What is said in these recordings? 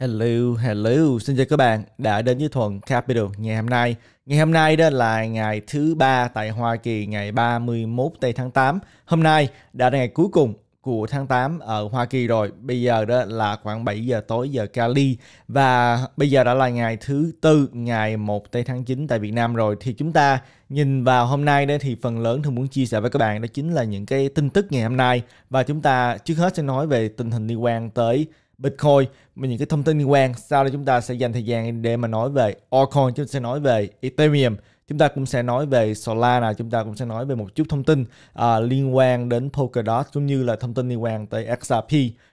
Hello, hello, xin chào các bạn đã đến với Thuận Capital ngày hôm nay. Ngày hôm nay đó là ngày thứ ba tại Hoa Kỳ, ngày 31 tây tháng 8. Hôm nay đã là ngày cuối cùng của tháng 8 ở Hoa Kỳ rồi. Bây giờ đó là khoảng 7 giờ tối giờ Cali và bây giờ đã là ngày thứ tư ngày 1 tây tháng 9 tại Việt Nam rồi thì chúng ta nhìn vào hôm nay đây thì phần lớn tôi muốn chia sẻ với các bạn đó chính là những cái tin tức ngày hôm nay và chúng ta trước hết sẽ nói về tình hình liên quan tới Bitcoin và những cái thông tin liên quan. Sau đó chúng ta sẽ dành thời gian để mà nói về Altcoin, chúng ta sẽ nói về Ethereum, chúng ta cũng sẽ nói về Solana, chúng ta cũng sẽ nói về một chút thông tin uh, liên quan đến Polkadot cũng như là thông tin liên quan tới XRP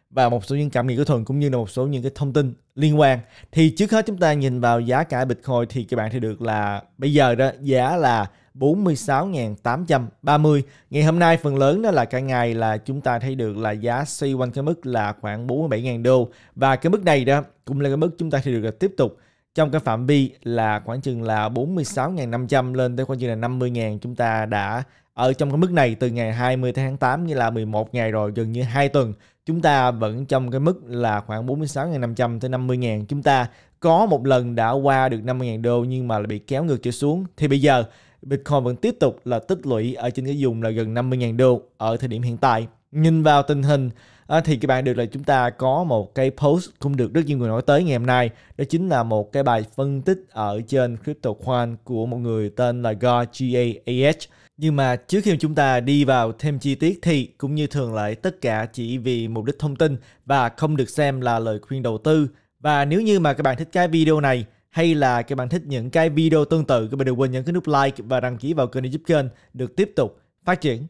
và một số những cảm nghĩ của thuần cũng như là một số những cái thông tin liên quan thì trước hết chúng ta nhìn vào giá cả Bitcoin thì các bạn thấy được là bây giờ đó giá là 46.830. Ngày hôm nay phần lớn đó là cả ngày là chúng ta thấy được là giá xoay quanh cái mức là khoảng 47.000 đô và cái mức này đó cũng là cái mức chúng ta thấy được là tiếp tục trong cái phạm vi là khoảng chừng là 46.500 lên tới khoảng chừng là 50.000 chúng ta đã ở trong cái mức này từ ngày 20 tháng 8 như là 11 ngày rồi gần như 2 tuần chúng ta vẫn trong cái mức là khoảng 46.500 tới 50.000 chúng ta có một lần đã qua được 50.000 đô nhưng mà bị kéo ngược trở xuống thì bây giờ Bitcoin vẫn tiếp tục là tích lũy ở trên cái vùng là gần 50.000 đô ở thời điểm hiện tại. Nhìn vào tình hình à, thì các bạn được là chúng ta có một cái post cũng được rất nhiều người nói tới ngày hôm nay đó chính là một cái bài phân tích ở trên CryptoQuant của một người tên là GAAH nhưng mà trước khi chúng ta đi vào thêm chi tiết thì cũng như thường lệ tất cả chỉ vì mục đích thông tin và không được xem là lời khuyên đầu tư và nếu như mà các bạn thích cái video này hay là các bạn thích những cái video tương tự các bạn đừng quên nhấn cái nút like và đăng ký vào kênh để giúp kênh được tiếp tục phát triển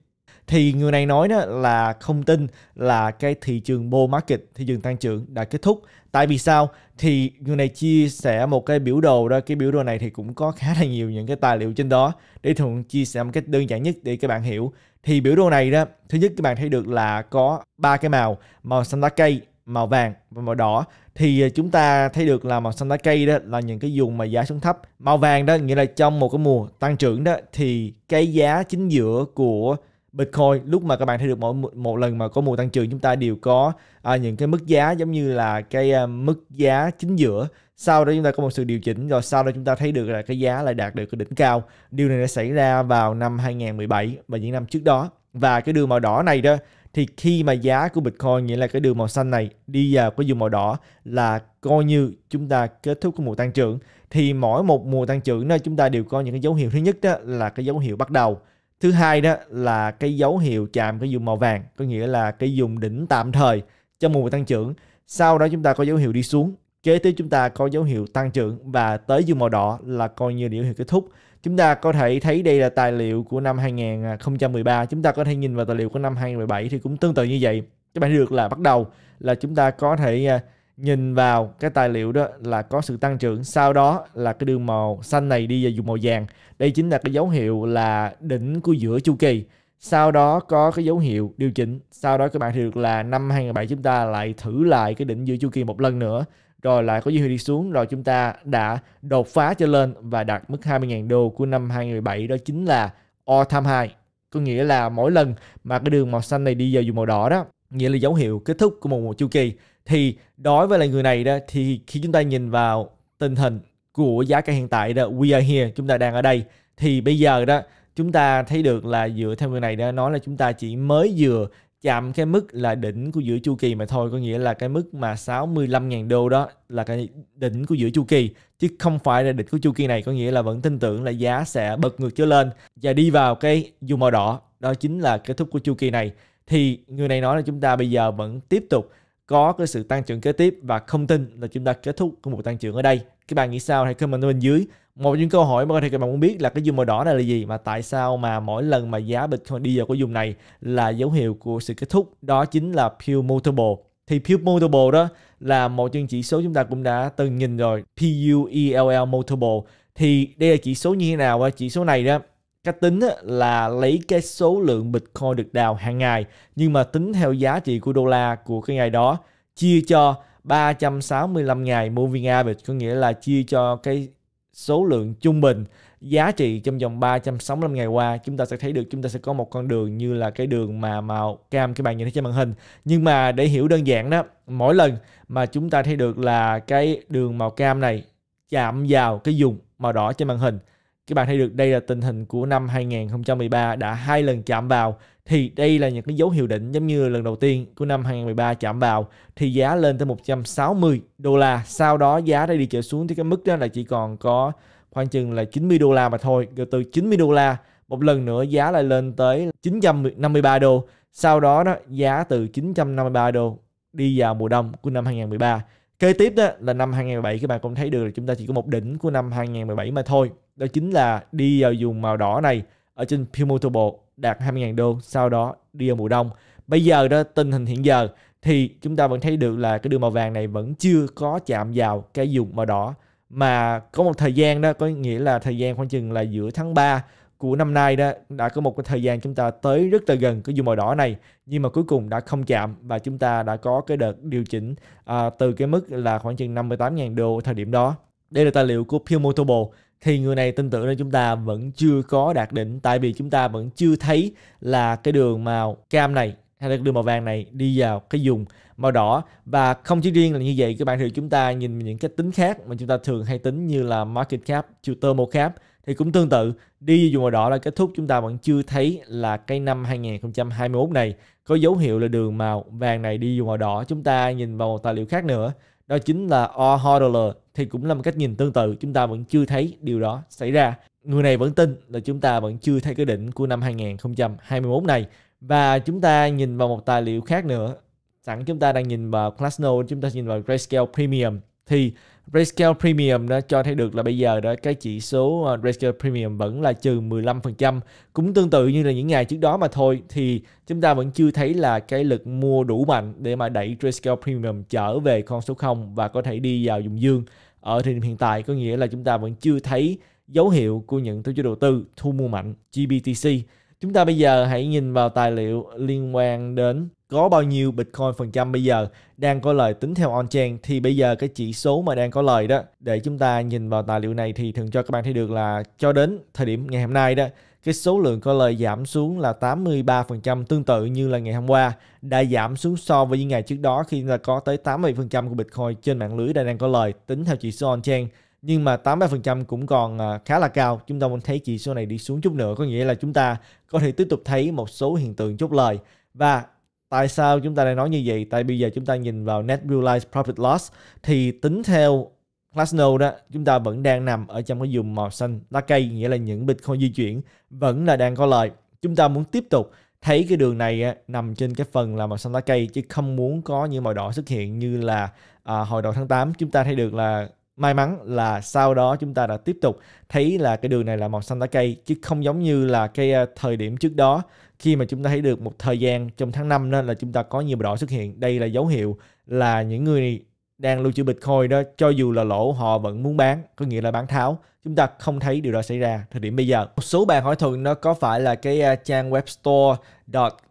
thì người này nói đó là không tin là cái thị trường bull market thị trường tăng trưởng đã kết thúc tại vì sao thì người này chia sẻ một cái biểu đồ đó cái biểu đồ này thì cũng có khá là nhiều những cái tài liệu trên đó để thường chia sẻ một cách đơn giản nhất để các bạn hiểu thì biểu đồ này đó thứ nhất các bạn thấy được là có ba cái màu màu xanh lá cây màu vàng và màu đỏ thì à, chúng ta thấy được là màu xanh lá cây đó là những cái vùng mà giá xuống thấp màu vàng đó nghĩa là trong một cái mùa tăng trưởng đó thì cái giá chính giữa của Bitcoin lúc mà các bạn thấy được mỗi một lần mà có mùa tăng trưởng chúng ta đều có à, những cái mức giá giống như là cái à, mức giá chính giữa sau đó chúng ta có một sự điều chỉnh rồi sau đó chúng ta thấy được là cái giá lại đạt được cái đỉnh cao điều này đã xảy ra vào năm 2017 và những năm trước đó và cái đường màu đỏ này đó thì khi mà giá của Bitcoin nghĩa là cái đường màu xanh này đi vào cái vùng màu đỏ là coi như chúng ta kết thúc cái mùa tăng trưởng thì mỗi một mùa tăng trưởng đó chúng ta đều có những cái dấu hiệu thứ nhất đó là cái dấu hiệu bắt đầu thứ hai đó là cái dấu hiệu chạm cái vùng màu vàng có nghĩa là cái vùng đỉnh tạm thời cho mùa tăng trưởng sau đó chúng ta có dấu hiệu đi xuống Kế tiếp chúng ta có dấu hiệu tăng trưởng và tới dương màu đỏ là coi như dấu hiệu kết thúc. Chúng ta có thể thấy đây là tài liệu của năm 2013. Chúng ta có thể nhìn vào tài liệu của năm 2017 thì cũng tương tự như vậy. Các bạn được là bắt đầu là chúng ta có thể à, nhìn vào cái tài liệu đó là có sự tăng trưởng sau đó là cái đường màu xanh này đi vào dùng màu vàng đây chính là cái dấu hiệu là đỉnh của giữa chu kỳ sau đó có cái dấu hiệu điều chỉnh sau đó các bạn được là năm 2017 chúng ta lại thử lại cái đỉnh giữa chu kỳ một lần nữa rồi lại có dư hiệu đi xuống rồi chúng ta đã đột phá trở lên và đạt mức 20.000 đô của năm 2017 đó chính là all time high có nghĩa là mỗi lần mà cái đường màu xanh này đi vào dù màu đỏ đó nghĩa là dấu hiệu kết thúc của một, một chu kỳ thì đối với lại người này đó thì khi chúng ta nhìn vào tình hình của giá cả hiện tại đó we are here chúng ta đang ở đây thì bây giờ đó chúng ta thấy được là dựa theo người này đó nói là chúng ta chỉ mới vừa chạm cái mức là đỉnh của giữa chu kỳ mà thôi có nghĩa là cái mức mà 65.000 đô đó là cái đỉnh của giữa chu kỳ chứ không phải là đỉnh của chu kỳ này có nghĩa là vẫn tin tưởng là giá sẽ bật ngược trở lên và đi vào cái dù màu đỏ đó chính là kết thúc của chu kỳ này thì người này nói là chúng ta bây giờ vẫn tiếp tục có cái sự tăng trưởng kế tiếp và không tin là chúng ta kết thúc của một tăng trưởng ở đây các bạn nghĩ sao hãy comment ở bên dưới một những câu hỏi mà có thể các bạn muốn biết là cái dung màu đỏ này là gì mà tại sao mà mỗi lần mà giá Bitcoin đi vào cái vùng này là dấu hiệu của sự kết thúc đó chính là Pew mutable thì Pew mutable đó là một những chỉ số chúng ta cũng đã từng nhìn rồi pull e mutable thì đây là chỉ số như thế nào chỉ số này đó cách tính là lấy cái số lượng Bitcoin được đào hàng ngày nhưng mà tính theo giá trị của đô la của cái ngày đó chia cho 365 ngày moving average có nghĩa là chia cho cái số lượng trung bình giá trị trong vòng 365 ngày qua chúng ta sẽ thấy được chúng ta sẽ có một con đường như là cái đường mà màu cam các bạn nhìn thấy trên màn hình nhưng mà để hiểu đơn giản đó mỗi lần mà chúng ta thấy được là cái đường màu cam này chạm vào cái vùng màu đỏ trên màn hình các bạn thấy được đây là tình hình của năm 2013 đã hai lần chạm vào thì đây là những cái dấu hiệu đỉnh giống như lần đầu tiên của năm 2013 chạm vào thì giá lên tới 160 đô la sau đó giá đã đi trở xuống thì cái mức đó là chỉ còn có khoảng chừng là 90 đô la mà thôi rồi từ 90 đô la một lần nữa giá lại lên tới 953 đô sau đó đó giá từ 953 đô đi vào mùa đông của năm 2013 kế tiếp đó là năm 2017 các bạn cũng thấy được là chúng ta chỉ có một đỉnh của năm 2017 mà thôi đó chính là đi vào dùng màu đỏ này ở trên Pimotable đạt 20.000 đô sau đó đi vào mùa đông bây giờ đó tình hình hiện giờ thì chúng ta vẫn thấy được là cái đường màu vàng này vẫn chưa có chạm vào cái dùng màu đỏ mà có một thời gian đó có nghĩa là thời gian khoảng chừng là giữa tháng 3 của năm nay đó đã có một cái thời gian chúng ta tới rất là gần cái dùng màu đỏ này nhưng mà cuối cùng đã không chạm và chúng ta đã có cái đợt điều chỉnh à, từ cái mức là khoảng chừng 58.000 đô thời điểm đó. Đây là tài liệu của Pew thì người này tin tưởng là chúng ta vẫn chưa có đạt đỉnh tại vì chúng ta vẫn chưa thấy là cái đường màu cam này hay là cái đường màu vàng này đi vào cái vùng màu đỏ và không chỉ riêng là như vậy các bạn thì chúng ta nhìn những cái tính khác mà chúng ta thường hay tính như là market cap, thermal cap thì cũng tương tự đi dùng màu đỏ là kết thúc chúng ta vẫn chưa thấy là cái năm 2021 này có dấu hiệu là đường màu vàng này đi dùng màu đỏ chúng ta nhìn vào một tài liệu khác nữa đó chính là Or Hodler thì cũng là một cách nhìn tương tự chúng ta vẫn chưa thấy điều đó xảy ra người này vẫn tin là chúng ta vẫn chưa thấy cái đỉnh của năm 2021 này và chúng ta nhìn vào một tài liệu khác nữa sẵn chúng ta đang nhìn vào classno chúng ta nhìn vào Grayscale Premium thì Rescale Premium đó cho thấy được là bây giờ đó cái chỉ số ờ, Rescale Premium vẫn là trừ 15%. Cũng tương tự như là những ngày trước đó mà thôi thì chúng ta vẫn chưa thấy là cái lực mua đủ mạnh để mà đẩy Rescale Premium trở về con số 0 và có thể đi vào dùng dương. Ở thời điểm hiện tại có nghĩa là chúng ta vẫn chưa thấy dấu hiệu của những tổ chức đầu tư thu mua mạnh GBTC. Chúng ta bây giờ hãy nhìn vào tài liệu liên quan đến có bao nhiêu Bitcoin phần trăm bây giờ đang có lời tính theo on-chain thì bây giờ cái chỉ số mà đang có lời đó để chúng ta nhìn vào tài liệu này thì thường cho các bạn thấy được là cho đến thời điểm ngày hôm nay đó cái số lượng có lời giảm xuống là 83% tương tự như là ngày hôm qua đã giảm xuống so với những ngày trước đó khi là có tới 80% của Bitcoin trên mạng lưới đã đang có lời tính theo chỉ số on-chain nhưng mà 80% cũng còn à, khá là cao. Chúng ta muốn thấy chỉ số này đi xuống chút nữa, có nghĩa là chúng ta có thể tiếp tục thấy một số hiện tượng chốt lời. Và tại sao chúng ta lại nói như vậy? Tại bây giờ chúng ta nhìn vào net realized profit loss thì tính theo Glassnode đó, chúng ta vẫn đang nằm ở trong cái vùng màu xanh lá cây, nghĩa là những Bitcoin di chuyển vẫn là đang có lợi. Chúng ta muốn tiếp tục thấy cái đường này á, nằm trên cái phần là màu xanh lá cây chứ không muốn có những màu đỏ xuất hiện như là à, hồi đầu tháng 8 chúng ta thấy được là may mắn là sau đó chúng ta đã tiếp tục thấy là cái đường này là màu xanh lá cây chứ không giống như là cái ờ, thời điểm trước đó khi mà chúng ta thấy được một thời gian trong tháng 5 nên là chúng ta có nhiều đỏ xuất hiện đây là dấu hiệu là những người đang lưu trữ Bitcoin đó cho dù là lỗ họ vẫn muốn bán, có nghĩa là bán tháo. Chúng ta không thấy điều đó xảy ra thời điểm bây giờ. Một số bạn hỏi thuận nó có phải là cái à, trang web store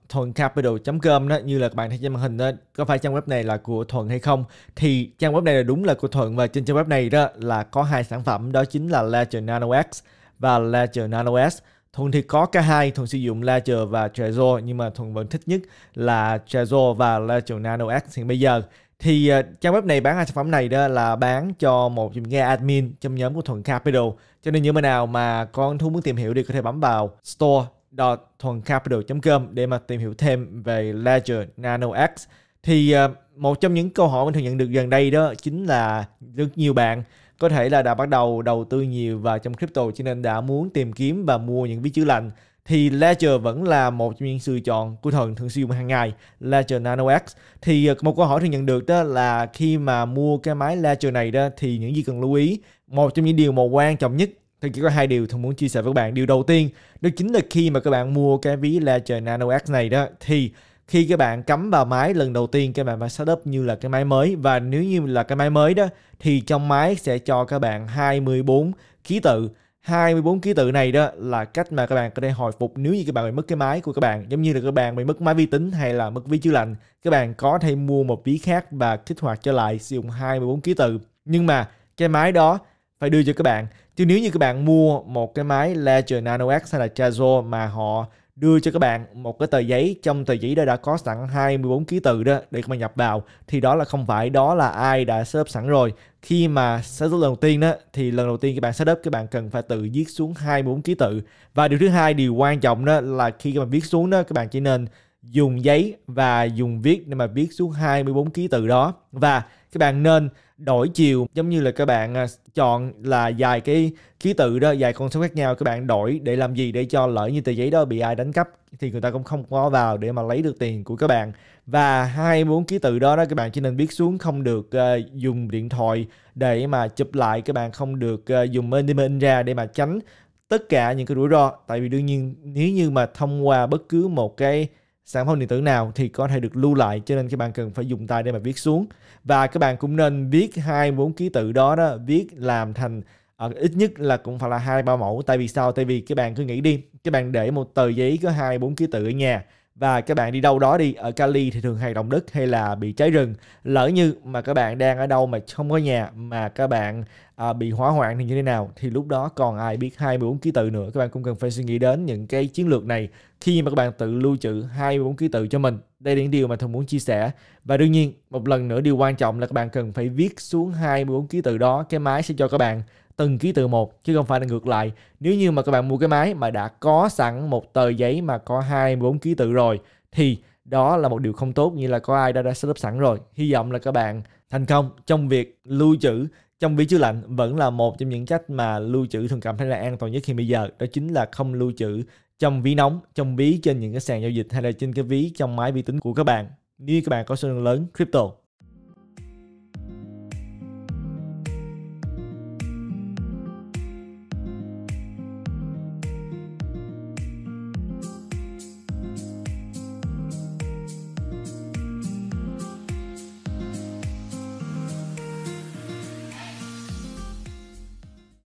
thuầncapital.com đó như là các bạn thấy trên màn hình đó có phải trang web này là của thuận hay không thì trang web này là đúng là của thuận và trên trang web này đó là có hai sản phẩm đó chính là Ledger Nano X và Ledger Nano S Thuận thì có cả hai, Thuận sử dụng Ledger và Trezor nhưng mà Thuận vẫn thích nhất là Trezor và Ledger Nano X hiện bây giờ thì à, trang web này bán hai sản phẩm này đó là bán cho một người admin trong nhóm của Thuận Capital cho nên những bên nào mà con thú muốn tìm hiểu thì có thể bấm vào store thuancapital.com để mà tìm hiểu thêm về Ledger Nano X thì à, một trong những câu hỏi mình thường nhận được gần đây đó chính là rất nhiều bạn có thể là đã bắt đầu đầu tư nhiều vào trong crypto cho nên đã muốn tìm kiếm và mua những ví chữ lành thì Ledger vẫn là một trong những sự chọn của thần thường sử dụng hàng ngày Ledger Nano X thì ờ, một câu hỏi thường nhận được đó là khi mà mua cái máy Ledger này đó thì những gì cần lưu ý một trong những điều mà quan trọng nhất thì chỉ có hai điều thường muốn chia sẻ với các bạn điều đầu tiên đó chính là khi mà các bạn mua cái ví Ledger Nano X này đó thì khi các bạn cắm vào máy lần đầu tiên các bạn phải setup như là cái máy mới và nếu như là cái máy mới đó thì trong máy sẽ cho các bạn 24 ký tự 24 ký tự này đó là cách mà các bạn có thể hồi phục nếu như các bạn bị mất cái máy của các bạn giống như là các bạn bị mất máy vi tính hay là mất ví chữa lành các bạn có thể mua một ví khác và kích hoạt trở lại sử dụng 24 ký tự nhưng mà cái máy đó phải đưa cho các bạn chứ nếu như các bạn mua một cái máy Ledger Nano X hay là Chazo mà họ đưa cho các bạn một cái tờ giấy trong tờ giấy đó đã có sẵn 24 ký tự đó để các bạn nhập vào thì đó là không phải đó là ai đã setup sẵn rồi khi mà setup lần đầu tiên đó thì lần đầu tiên các bạn setup các bạn cần phải tự viết xuống 24 ký tự và điều thứ hai điều quan trọng đó là khi các bạn viết xuống đó các bạn chỉ nên dùng giấy và dùng viết để mà viết xuống 24 ký tự đó và các bạn nên đổi chiều giống như là các bạn à, chọn là dài cái ký tự đó dài con số khác nhau các bạn đổi để làm gì để cho lỡ như tờ giấy đó bị ai đánh cắp thì người ta cũng không có vào để mà lấy được tiền của các bạn và hai bốn ký tự đó đó các bạn chỉ nên viết xuống không được uh, dùng điện thoại để mà chụp lại các bạn không được uh, dùng in in ra để mà tránh tất cả những cái rủi ro tại vì đương nhiên nếu như mà thông qua bất cứ một cái sản phẩm điện tử nào thì có thể được lưu lại cho nên các bạn cần phải dùng tay để mà viết xuống và các bạn cũng nên viết hai bốn ký tự đó đó viết làm thành à, ít nhất là cũng phải là hai ba mẫu tại vì sao tại vì các bạn cứ nghĩ đi các bạn để một tờ giấy có hai bốn ký tự ở nhà và các bạn đi đâu đó đi ở Cali thì thường hay động đất hay là bị cháy rừng lỡ như mà các bạn đang ở đâu mà không có nhà mà các bạn à, bị hỏa hoạn thì như thế nào thì lúc đó còn ai biết 24 ký tự nữa các bạn cũng cần phải suy nghĩ đến những cái chiến lược này khi mà các bạn tự lưu trữ 24 ký tự cho mình đây là những điều mà thông muốn chia sẻ và đương nhiên một lần nữa điều quan trọng là các bạn cần phải viết xuống 24 ký tự đó cái máy sẽ cho các bạn từng ký tự một chứ không phải là ngược lại nếu như mà các bạn mua cái máy mà đã có sẵn một tờ giấy mà có hai bốn ký tự rồi thì đó là một điều không tốt như là có ai đã đã setup sẵn rồi hy vọng là các bạn thành công trong việc lưu trữ trong ví chứa lạnh vẫn là một trong những cách mà lưu trữ thường cảm thấy là an toàn nhất khi bây giờ đó chính là không lưu trữ trong ví nóng trong ví trên những cái sàn giao dịch hay là trên cái ví trong máy vi tính của các bạn nếu các bạn có số lượng lớn crypto